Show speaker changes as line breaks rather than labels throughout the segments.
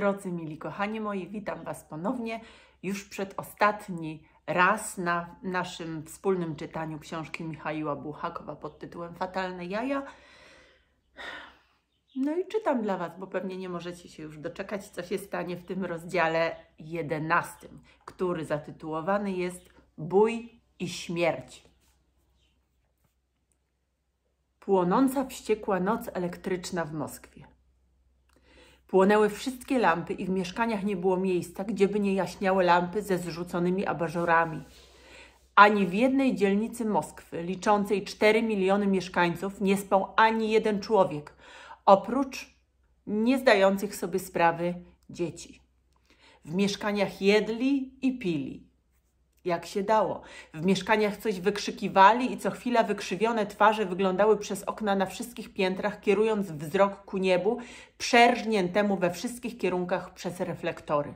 drodzy, mili kochani moi, witam Was ponownie już przedostatni raz na naszym wspólnym czytaniu książki Michaiła Buchakowa pod tytułem Fatalne jaja. No i czytam dla Was, bo pewnie nie możecie się już doczekać, co się stanie w tym rozdziale 11, który zatytułowany jest Bój i śmierć. Płonąca wściekła noc elektryczna w Moskwie. Płonęły wszystkie lampy i w mieszkaniach nie było miejsca, gdzieby nie jaśniały lampy ze zrzuconymi abażurami. Ani w jednej dzielnicy Moskwy, liczącej 4 miliony mieszkańców, nie spał ani jeden człowiek, oprócz zdających sobie sprawy dzieci. W mieszkaniach jedli i pili jak się dało. W mieszkaniach coś wykrzykiwali i co chwila wykrzywione twarze wyglądały przez okna na wszystkich piętrach, kierując wzrok ku niebu, przerżniętemu we wszystkich kierunkach przez reflektory.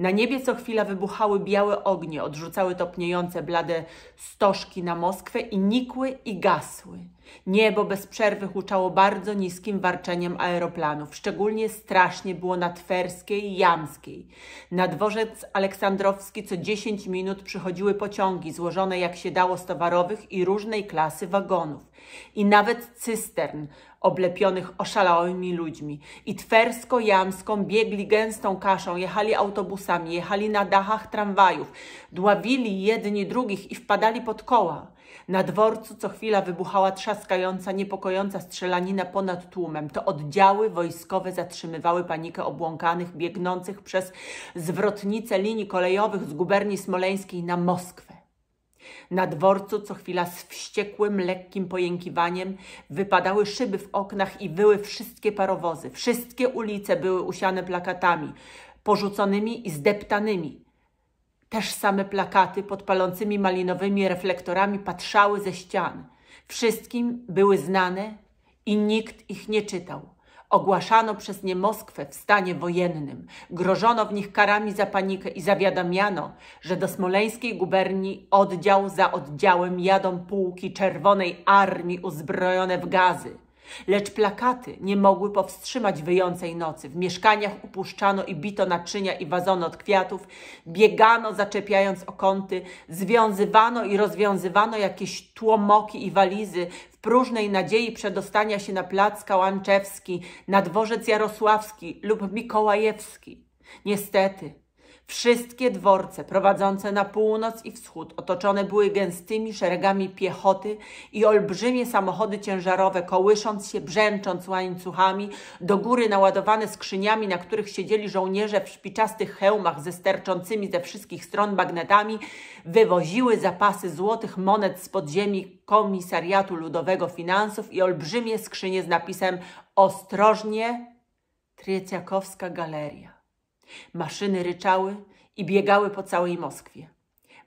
Na niebie co chwila wybuchały białe ognie, odrzucały topniejące blade stożki na Moskwę i nikły i gasły. Niebo bez przerwy huczało bardzo niskim warczeniem aeroplanów. Szczególnie strasznie było na Twerskiej i Jamskiej. Na dworzec aleksandrowski co 10 minut przychodziły pociągi złożone jak się dało z towarowych i różnej klasy wagonów. I nawet cystern oblepionych oszalałymi ludźmi. I twersko-jamską biegli gęstą kaszą, jechali autobusami, jechali na dachach tramwajów, dławili jedni drugich i wpadali pod koła. Na dworcu co chwila wybuchała trzaskająca, niepokojąca strzelanina ponad tłumem. To oddziały wojskowe zatrzymywały panikę obłąkanych, biegnących przez zwrotnice linii kolejowych z guberni smoleńskiej na Moskwę. Na dworcu co chwila z wściekłym, lekkim pojękiwaniem wypadały szyby w oknach i wyły wszystkie parowozy. Wszystkie ulice były usiane plakatami, porzuconymi i zdeptanymi. Też same plakaty pod palącymi malinowymi reflektorami patrzały ze ścian. Wszystkim były znane i nikt ich nie czytał. Ogłaszano przez nie Moskwę w stanie wojennym, grożono w nich karami za panikę i zawiadamiano, że do smoleńskiej guberni oddział za oddziałem jadą pułki Czerwonej Armii uzbrojone w gazy – Lecz plakaty nie mogły powstrzymać wyjącej nocy. W mieszkaniach upuszczano i bito naczynia i wazony od kwiatów, biegano zaczepiając okąty, związywano i rozwiązywano jakieś tłomoki i walizy w próżnej nadziei przedostania się na plac Kałanczewski, na dworzec Jarosławski lub Mikołajewski. Niestety, Wszystkie dworce prowadzące na północ i wschód otoczone były gęstymi szeregami piechoty i olbrzymie samochody ciężarowe, kołysząc się, brzęcząc łańcuchami, do góry naładowane skrzyniami, na których siedzieli żołnierze w szpiczastych hełmach ze sterczącymi ze wszystkich stron bagnetami, wywoziły zapasy złotych monet z podziemi Komisariatu Ludowego Finansów i olbrzymie skrzynie z napisem Ostrożnie, Trycjakowska Galeria. Maszyny ryczały i biegały po całej Moskwie.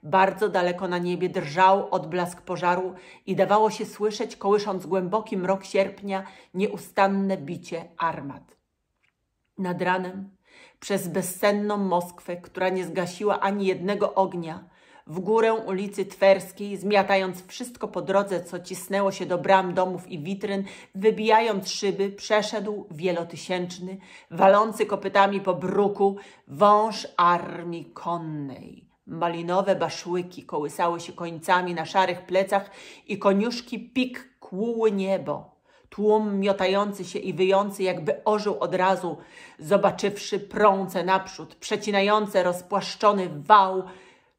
Bardzo daleko na niebie drżał odblask pożaru i dawało się słyszeć, kołysząc głęboki mrok sierpnia, nieustanne bicie armat. Nad ranem, przez bezsenną Moskwę, która nie zgasiła ani jednego ognia, w górę ulicy Twerskiej, zmiatając wszystko po drodze, co cisnęło się do bram domów i witryn, wybijając szyby, przeszedł wielotysięczny, walący kopytami po bruku wąż armii konnej. Malinowe baszłyki kołysały się końcami na szarych plecach i koniuszki pik kłuły niebo. Tłum miotający się i wyjący, jakby ożył od razu, zobaczywszy prące naprzód, przecinające rozpłaszczony wał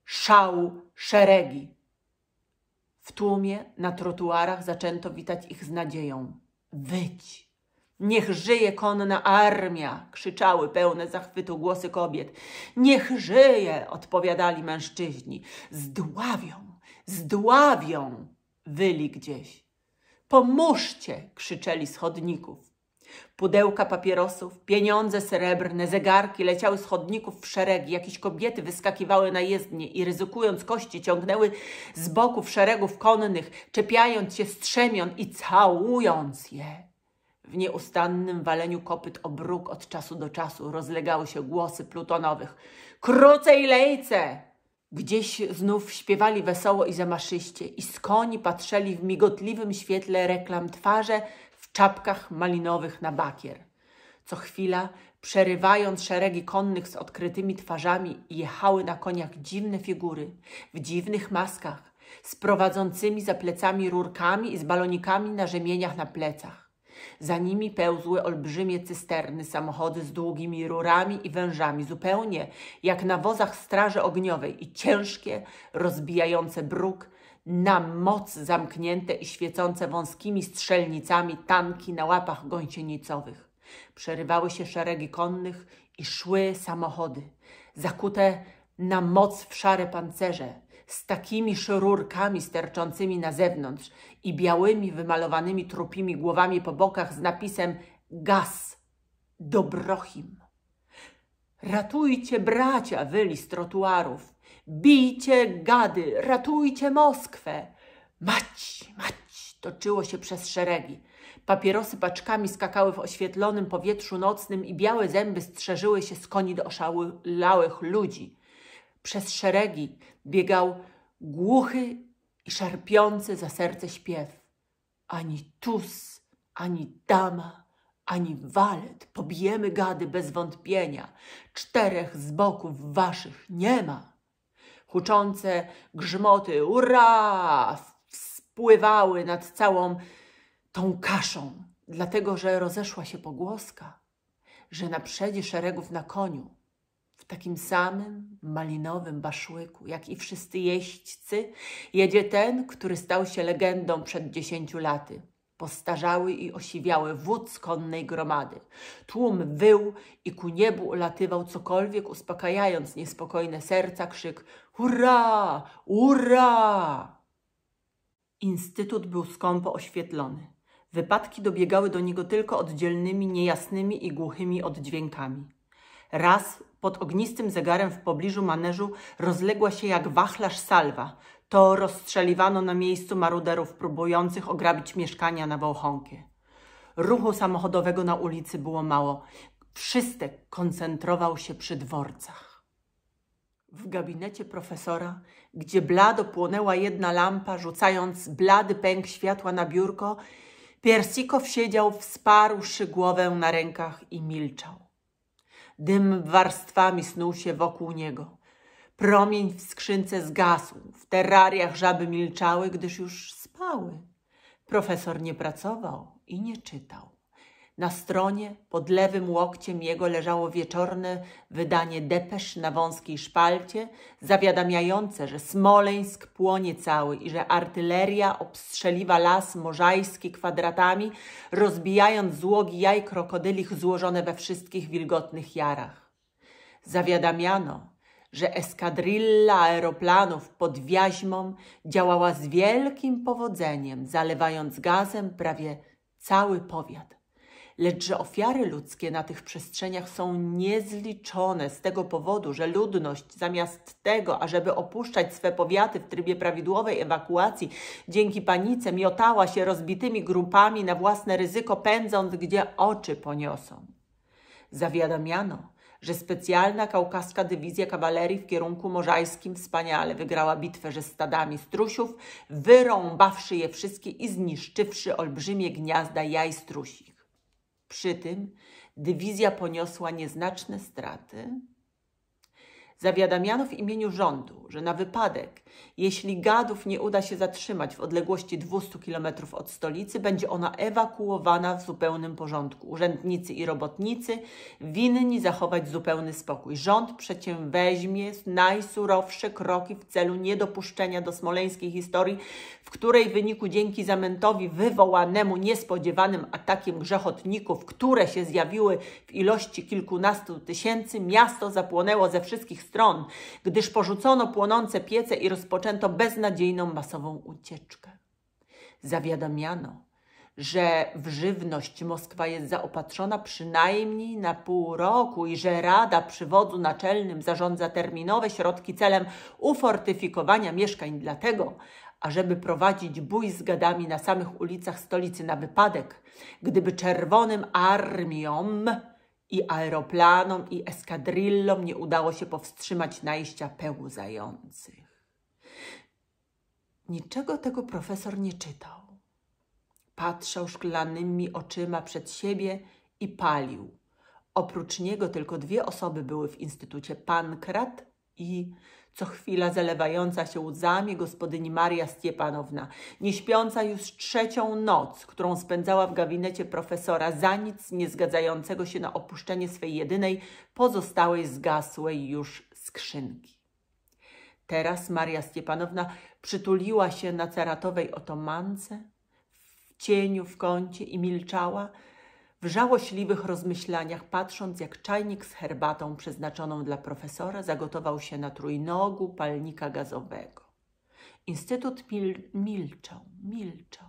szału, szeregi. W tłumie na trotuarach zaczęto witać ich z nadzieją. Wyć! Niech żyje konna armia! krzyczały pełne zachwytu głosy kobiet. Niech żyje! odpowiadali mężczyźni. Zdławią! Zdławią! wyli gdzieś. Pomóżcie! krzyczeli schodników. Pudełka papierosów, pieniądze srebrne, zegarki leciały z chodników w szeregi. Jakieś kobiety wyskakiwały na jezdnie i ryzykując kości ciągnęły z boków szeregów konnych, czepiając się strzemion i całując je. W nieustannym waleniu kopyt o bruk od czasu do czasu rozlegały się głosy plutonowych. Krócej lejce! Gdzieś znów śpiewali wesoło i zamaszyście i z koni patrzeli w migotliwym świetle reklam twarze czapkach malinowych na bakier. Co chwila, przerywając szeregi konnych z odkrytymi twarzami, jechały na koniach dziwne figury w dziwnych maskach, z prowadzącymi za plecami rurkami i z balonikami na rzemieniach na plecach. Za nimi pełzły olbrzymie cysterny, samochody z długimi rurami i wężami, zupełnie jak na wozach Straży Ogniowej i ciężkie, rozbijające bruk, na moc zamknięte i świecące wąskimi strzelnicami tanki na łapach gąsienicowych. Przerywały się szeregi konnych i szły samochody, zakute na moc w szare pancerze, z takimi szururkami sterczącymi na zewnątrz i białymi wymalowanymi trupimi głowami po bokach z napisem Gaz Dobrochim. Ratujcie bracia, wyli z trotuarów, Bijcie gady, ratujcie Moskwę! Mać, mać! toczyło się przez szeregi. Papierosy paczkami skakały w oświetlonym powietrzu nocnym i białe zęby strzeżyły się z koni do oszałych ludzi. Przez szeregi biegał głuchy i szarpiący za serce śpiew. Ani tus, ani dama, ani walet, pobijemy gady bez wątpienia. Czterech z boków waszych nie ma. Huczące grzmoty ura spływały nad całą tą kaszą, dlatego że rozeszła się pogłoska, że na przedzie szeregów na koniu, w takim samym malinowym baszłyku, jak i wszyscy jeźdźcy, jedzie ten, który stał się legendą przed dziesięciu laty postarzały i osiwiały wódz konnej gromady. Tłum wył i ku niebu ulatywał cokolwiek, uspokajając niespokojne serca krzyk Hurra! Hurra! Instytut był skąpo oświetlony. Wypadki dobiegały do niego tylko oddzielnymi, niejasnymi i głuchymi oddźwiękami. Raz pod ognistym zegarem w pobliżu maneżu rozległa się jak wachlarz salwa, to rozstrzeliwano na miejscu maruderów próbujących ograbić mieszkania na Wałchonkie. Ruchu samochodowego na ulicy było mało. Wszystek koncentrował się przy dworcach. W gabinecie profesora, gdzie blado płonęła jedna lampa, rzucając blady pęk światła na biurko, Piersikow siedział, wsparłszy głowę na rękach i milczał. Dym warstwami snuł się wokół niego. Promień w skrzynce zgasł, w terrariach żaby milczały, gdyż już spały. Profesor nie pracował i nie czytał. Na stronie pod lewym łokciem jego leżało wieczorne wydanie depesz na wąskiej szpalcie, zawiadamiające, że Smoleńsk płonie cały i że artyleria obstrzeliwa las morzajski kwadratami, rozbijając złogi jaj krokodylich złożone we wszystkich wilgotnych jarach. Zawiadamiano, że eskadrilla aeroplanów pod Wiaźmą działała z wielkim powodzeniem, zalewając gazem prawie cały powiat. Lecz że ofiary ludzkie na tych przestrzeniach są niezliczone z tego powodu, że ludność zamiast tego, ażeby opuszczać swe powiaty w trybie prawidłowej ewakuacji, dzięki panice miotała się rozbitymi grupami na własne ryzyko, pędząc gdzie oczy poniosą. Zawiadamiano, że specjalna kaukaska dywizja kawalerii w kierunku morzajskim wspaniale wygrała bitwę ze stadami strusiów, wyrąbawszy je wszystkie i zniszczywszy olbrzymie gniazda jaj strusich. Przy tym dywizja poniosła nieznaczne straty, Zawiadamiano w imieniu rządu, że na wypadek, jeśli gadów nie uda się zatrzymać w odległości 200 km od stolicy, będzie ona ewakuowana w zupełnym porządku. Urzędnicy i robotnicy winni zachować zupełny spokój. Rząd przedsięweźmie najsurowsze kroki w celu niedopuszczenia do smoleńskiej historii, w której w wyniku dzięki zamętowi wywołanemu niespodziewanym atakiem grzechotników, które się zjawiły w ilości kilkunastu tysięcy, miasto zapłonęło ze wszystkich stron, gdyż porzucono płonące piece i rozpoczęto beznadziejną masową ucieczkę. Zawiadamiano, że w żywność Moskwa jest zaopatrzona przynajmniej na pół roku i że Rada przy naczelnym zarządza terminowe środki celem ufortyfikowania mieszkań dlatego, ażeby prowadzić bój z gadami na samych ulicach stolicy na wypadek, gdyby czerwonym armiom i aeroplanom i eskadrillom nie udało się powstrzymać najścia pełzających. Niczego tego profesor nie czytał. Patrzał szklanymi oczyma przed siebie i palił. Oprócz niego tylko dwie osoby były w instytucie: Pankrat i co chwila zalewająca się łzami gospodyni Maria Stiepanowna, nieśpiąca już trzecią noc, którą spędzała w gabinecie profesora za nic nie zgadzającego się na opuszczenie swej jedynej, pozostałej zgasłej już skrzynki. Teraz Maria Stiepanowna przytuliła się na ceratowej otomance, w cieniu w kącie i milczała, w żałośliwych rozmyślaniach, patrząc jak czajnik z herbatą przeznaczoną dla profesora zagotował się na trójnogu palnika gazowego. Instytut mil milczał, milczał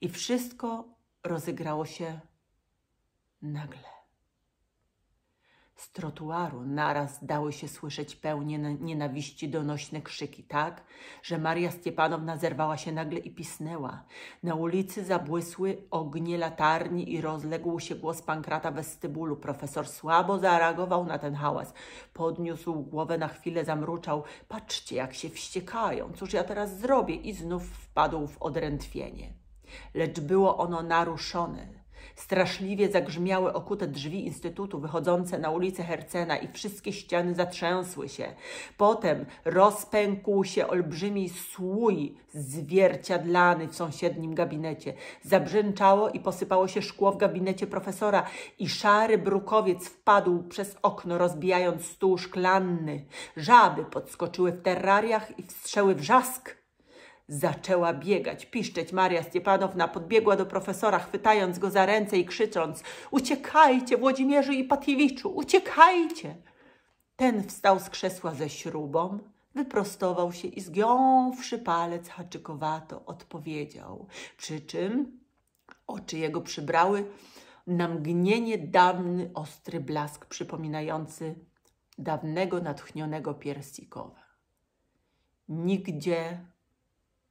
i wszystko rozegrało się nagle. Z trotuaru naraz dały się słyszeć pełnie nienawiści donośne krzyki, tak, że Maria Stiepanowna zerwała się nagle i pisnęła. Na ulicy zabłysły ognie latarni i rozległ się głos pankrata westybulu. Profesor słabo zareagował na ten hałas. Podniósł głowę, na chwilę zamruczał. Patrzcie, jak się wściekają, cóż ja teraz zrobię? I znów wpadł w odrętwienie. Lecz było ono naruszone, Straszliwie zagrzmiały okute drzwi instytutu wychodzące na ulicę Hercena i wszystkie ściany zatrzęsły się. Potem rozpękł się olbrzymi słój zwierciadlany w sąsiednim gabinecie. Zabrzęczało i posypało się szkło w gabinecie profesora i szary brukowiec wpadł przez okno, rozbijając stół szklanny. Żaby podskoczyły w terrariach i wstrzęły wrzask. Zaczęła biegać, piszczeć Maria Stiepanowna, podbiegła do profesora, chwytając go za ręce i krzycząc – uciekajcie, Włodzimierzu i Patiewiczu, uciekajcie! Ten wstał z krzesła ze śrubą, wyprostował się i zgiąwszy palec haczykowato odpowiedział, przy czym oczy jego przybrały na mgnienie dawny ostry blask przypominający dawnego natchnionego piersikowa. Nigdzie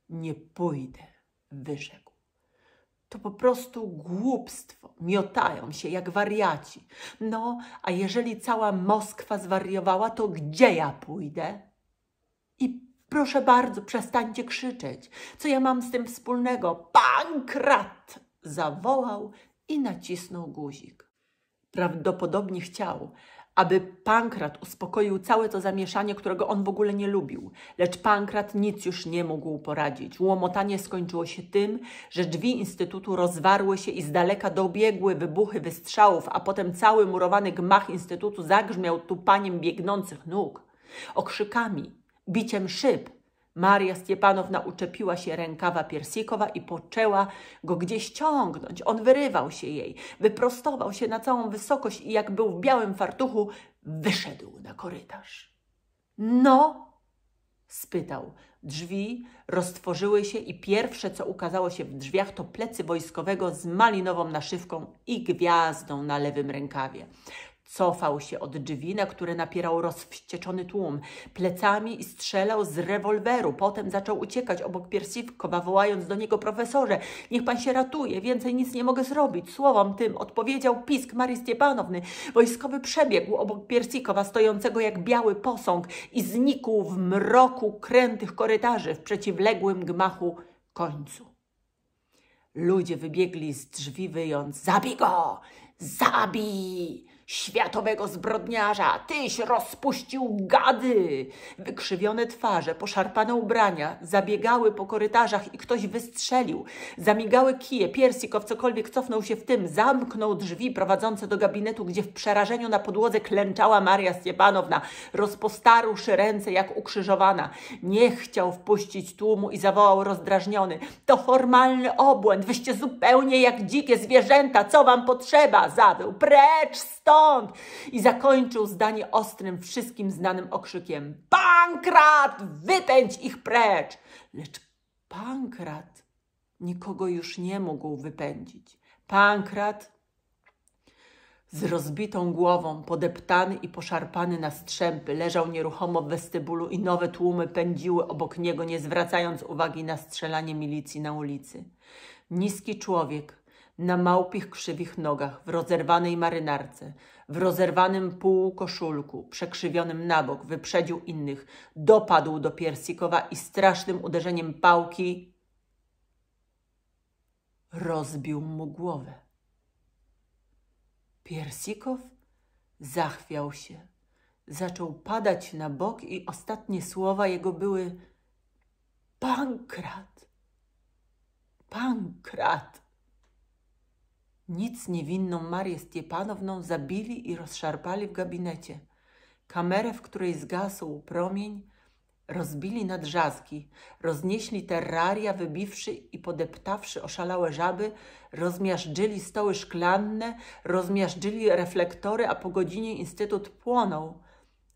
nie pójdę, wyrzekł. To po prostu głupstwo. Miotają się jak wariaci. No, a jeżeli cała Moskwa zwariowała, to gdzie ja pójdę? I proszę bardzo, przestańcie krzyczeć. Co ja mam z tym wspólnego? Pankrat! Zawołał i nacisnął guzik. Prawdopodobnie chciał, aby Pankrat uspokoił całe to zamieszanie, którego on w ogóle nie lubił. Lecz Pankrat nic już nie mógł poradzić. Łomotanie skończyło się tym, że drzwi Instytutu rozwarły się i z daleka dobiegły wybuchy wystrzałów, a potem cały murowany gmach Instytutu zagrzmiał tupaniem biegnących nóg, okrzykami, biciem szyb, Maria Stiepanowna uczepiła się rękawa Piersikowa i poczęła go gdzieś ciągnąć. On wyrywał się jej, wyprostował się na całą wysokość i jak był w białym fartuchu, wyszedł na korytarz. No, spytał. Drzwi roztworzyły się i pierwsze, co ukazało się w drzwiach, to plecy wojskowego z malinową naszywką i gwiazdą na lewym rękawie. Cofał się od drzwi, na które napierał rozwścieczony tłum, plecami i strzelał z rewolweru. Potem zaczął uciekać obok Piersiwkowa, wołając do niego profesorze, niech pan się ratuje, więcej nic nie mogę zrobić. Słowom tym odpowiedział pisk Marii Stiepanowny. Wojskowy przebiegł obok Piersikowa, stojącego jak biały posąg i znikł w mroku krętych korytarzy w przeciwległym gmachu końcu. Ludzie wybiegli z drzwi wyjąc, zabij go, zabij! Światowego zbrodniarza, tyś rozpuścił gady! Wykrzywione twarze, poszarpane ubrania zabiegały po korytarzach i ktoś wystrzelił. Zamigały kije, piersikow, cokolwiek cofnął się w tym, zamknął drzwi prowadzące do gabinetu, gdzie w przerażeniu na podłodze klęczała Maria Stiepanowna, rozpostarłszy ręce jak ukrzyżowana. Nie chciał wpuścić tłumu i zawołał rozdrażniony. To formalny obłęd, wyście zupełnie jak dzikie zwierzęta, co wam potrzeba? Zawył, precz, stop! stąd! I zakończył zdanie ostrym, wszystkim znanym okrzykiem: Pankrat! Wypędź ich precz! Lecz Pankrat nikogo już nie mógł wypędzić. Pankrat z rozbitą głową, podeptany i poszarpany na strzępy, leżał nieruchomo w westybulu i nowe tłumy pędziły obok niego, nie zwracając uwagi na strzelanie milicji na ulicy. Niski człowiek, na małpich krzywich nogach, w rozerwanej marynarce, w rozerwanym półkoszulku, przekrzywionym na bok, wyprzedził innych, dopadł do Piersikowa i strasznym uderzeniem pałki rozbił mu głowę. Piersikow zachwiał się, zaczął padać na bok i ostatnie słowa jego były Pankrat, pankrat. Nic niewinną Marię Stiepanowną zabili i rozszarpali w gabinecie. Kamerę, w której zgasł promień, rozbili na drzazgi, roznieśli terraria, wybiwszy i podeptawszy oszalałe żaby, rozmiażdżyli stoły szklanne, rozmiażdżyli reflektory, a po godzinie instytut płonął.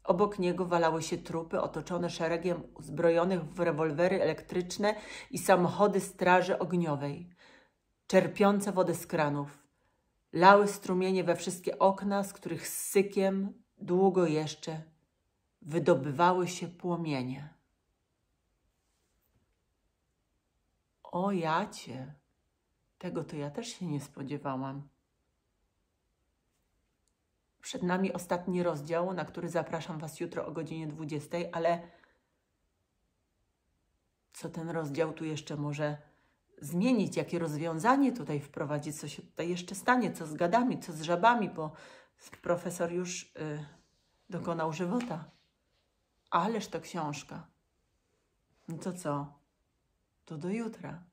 Obok niego walały się trupy otoczone szeregiem uzbrojonych w rewolwery elektryczne i samochody straży ogniowej, czerpiące wodę z kranów. Lały strumienie we wszystkie okna, z których z sykiem długo jeszcze wydobywały się płomienie. O jacie, tego to ja też się nie spodziewałam. Przed nami ostatni rozdział, na który zapraszam Was jutro o godzinie 20, ale co ten rozdział tu jeszcze może zmienić, jakie rozwiązanie tutaj wprowadzić, co się tutaj jeszcze stanie, co z gadami, co z żabami, bo profesor już y, dokonał żywota. Ależ to książka. No to co? To do jutra.